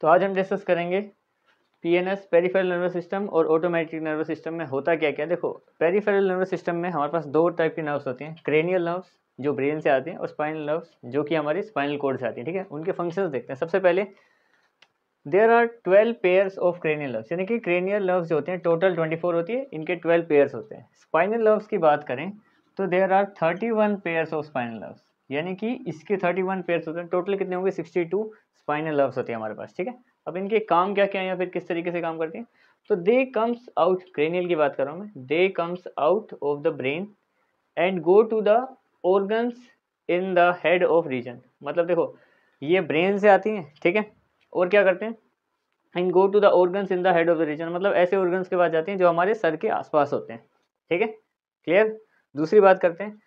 तो आज हम डिस्कस करेंगे P N S peripheral nervous system और ऑटोमेटिक नर्वस सिस्टम में होता क्या क्या देखो पेरीफेरल नर्वस सिस्टम में हमारे पास दो टाइप के नर्व्स होते हैं क्रेनियल नर्व्स जो ब्रेन से आते हैं और स्पाइनल नर्व्स जो कि हमारी स्पाइनल कोड से आती हैं ठीक है उनके फंक्शंस देखते हैं सबसे पहले there are twelve pairs of cranial nerves यानी कि क्रेनियल नर्व्स जो होते हैं टोटल ट्वेंटी फोर होती है इनके ट्वेल्व पेयर्स होते हैं स्पाइनल नर्व्स की बात करें तो there are thirty one pairs of spinal nerves यानी कि इसके थर्टी वन पेयर्स होते हैं टोटल कितने होंगे सिक्सटी टू स्पाइनल लव्स होते हैं हमारे पास ठीक है अब इनके काम क्या क्या है या फिर किस तरीके से काम करते हैं तो दे कम्स आउट क्रेनियल की बात कर रहा हूँ मैं they comes out of the brain and go to the organs in the head of region मतलब देखो ये ब्रेन से आती हैं ठीक है और क्या करते हैं and go to the organs in the head of the region मतलब ऐसे ऑर्गन्स के पास जाते हैं जो हमारे सर के आसपास होते हैं ठीक है क्लियर दूसरी बात करते हैं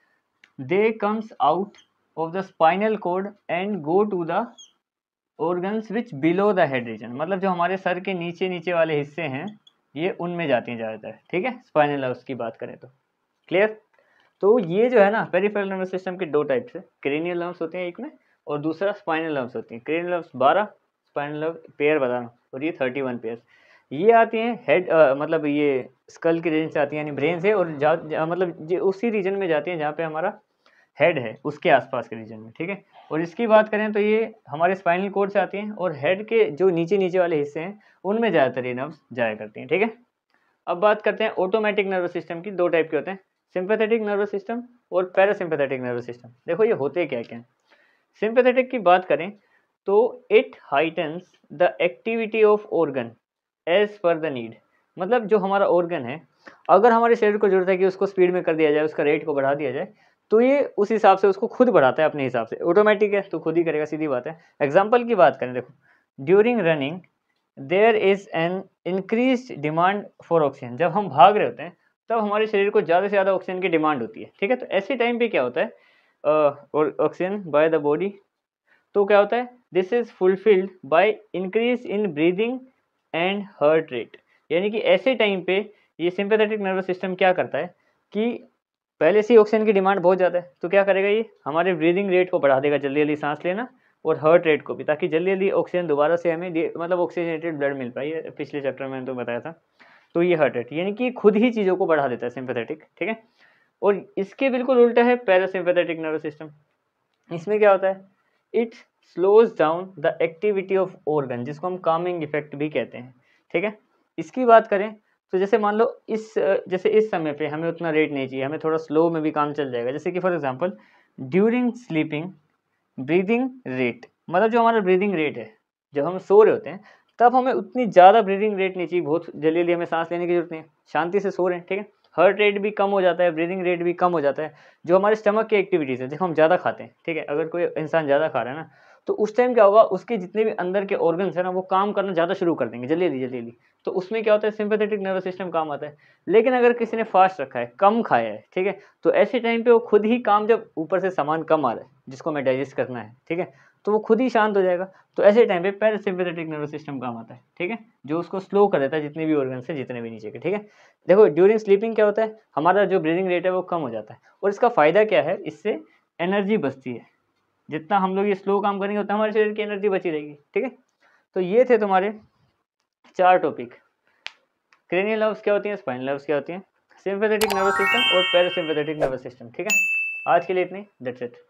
they comes out of the spinal cord and go to the organs which below the head region मतलब जो हमारे सर के नीचे नीचे वाले हिस्से हैं ये उनमें जाती हैं ज़्यादातर ठीक है स्पाइनल हाउस की बात करें तो क्लियर तो ये जो है ना पेरीफेरल नर्वस सिस्टम के दो टाइप्स है क्रेनियल लम्स होते हैं एक में और दूसरा स्पाइनल लम्स होती हैं क्रेनियल लम्स बारह स्पाइनल लम्स पेयर बताना और ये थर्टी वन पेयर ये आती हैं हेड मतलब ये स्कल के रीजन से आती है यानी ब्रेन से और जा, जा मतलब उसी रीजन में जाती हैं जहाँ पे हमारा हेड है उसके आसपास के रीजन में ठीक है और इसकी बात करें तो ये हमारे स्पाइनल कोड से आती हैं और हेड के जो नीचे नीचे वाले हिस्से हैं उनमें ज़्यादातर ये नर्व्स जाया करती हैं ठीक है अब बात करते हैं ऑटोमेटिक नर्वस सिस्टम की दो टाइप के होते हैं सिंपेथेटिक नर्वस सिस्टम और पैरासिम्पैथेटिक नर्वस सिस्टम देखो ये होते क्या क्या हैं की बात करें तो it heightens the activity of organ as per the need मतलब जो हमारा ऑर्गन है अगर हमारे शरीर को जरूरत है कि उसको स्पीड में कर दिया जाए उसका रेट को बढ़ा दिया जाए तो ये उस हिसाब से उसको खुद बढ़ाता है अपने हिसाब से ऑटोमेटिक है तो खुद ही करेगा सीधी बात है एग्जाम्पल की बात करें देखो during running there is an increase demand for oxygen जब हम भाग रहे होते हैं तब हमारे शरीर को ज़्यादा से ज़्यादा ऑक्सीजन की डिमांड होती है ठीक है तो ऐसे टाइम पे क्या होता है और ऑक्सीजन बाय द बॉडी तो क्या होता है this is fulfilled by increase in breathing and heart rate यानी कि ऐसे टाइम पे ये सिंपथेटिक नर्वस सिस्टम क्या करता है कि पहले से ही ऑक्सीजन की डिमांड बहुत ज़्यादा है तो क्या करेगा ये हमारे ब्रीदिंग रेट को बढ़ा देगा जल्दी जल्दी सांस लेना और हार्ट रेट को भी ताकि जल्दी जल्दी ऑक्सीजन दोबारा से हमें मतलब ऑक्सीजनेटेड ब्लड मिल पाए ये पिछले चैप्टर में तो बताया था तो ये हार्ट रेट यानी कि खुद ही चीज़ों को बढ़ा देता है सिंपथेटिक ठीक है और इसके बिल्कुल उल्टा है पैरासिम्पथेटिक नर्वस सिस्टम इसमें क्या होता है it slows down the activity of organ जिसको हम कामिंग इफेक्ट भी कहते हैं ठीक है इसकी बात करें तो जैसे मान लो इस जैसे इस समय पे हमें उतना रेट नहीं चाहिए हमें थोड़ा स्लो में भी काम चल जाएगा जैसे कि for example during sleeping breathing rate मतलब जो हमारा ब्रीदिंग रेट है जब हम सो रहे होते हैं तब हमें उतनी ज़्यादा ब्रीदिंग रेट नहीं चाहिए बहुत जल्दी जल्दी हमें सांस लेने की जरूरत नहीं है शांति से सो रहे हैं ठीक है हार्ट रेट भी कम हो जाता है ब्रीदिंग रेट भी कम हो जाता है जो हमारे स्टमक की एक्टिविटीज़ है देखो हम ज़्यादा खाते हैं ठीक है अगर कोई इंसान ज़्यादा खा रहा है ना तो उस टाइम क्या होगा उसके जितने भी अंदर के ऑर्गन्स हैं ना वो काम करना ज़्यादा शुरू कर देंगे जल्दी जल्दी जल्दी तो उसमें क्या होता है सिंपथेटिक नर्वस सिस्टम काम आता है लेकिन अगर किसी ने फास्ट रखा है कम खाया है ठीक है तो ऐसे टाइम पे वो खुद ही काम जब ऊपर से सामान कम आ रहा है जिसको हमें डाइजेस्ट करना है ठीक है तो वो खुद ही शांत हो जाएगा तो ऐसे टाइम पे सिंपेथेटिक नर्वस सिस्टम काम आता है ठीक है जो उसको स्लो कर देता है जितने भी ऑर्गन से जितने भी नीचे के ठीक है देखो ड्यूरिंग स्लीपिंग क्या होता है हमारा जो ब्रीदिंग रेट है वो कम हो जाता है और इसका फ़ायदा क्या है इससे एनर्जी बचती है जितना हम लोग ये स्लो काम करेंगे उतना हमारे शरीर की एनर्जी बची रहेगी ठीक है तो ये थे तुम्हारे चार टॉपिक क्रेनियल नर्व्स क्या होती हैं स्पाइन नर्व्स क्या होती हैं सिंपेथेटिक नर्वस सिस्टम और पैरासिम्पेथेटिक नर्वस सिस्टम ठीक है आज के लिए इतनी डेट्स इट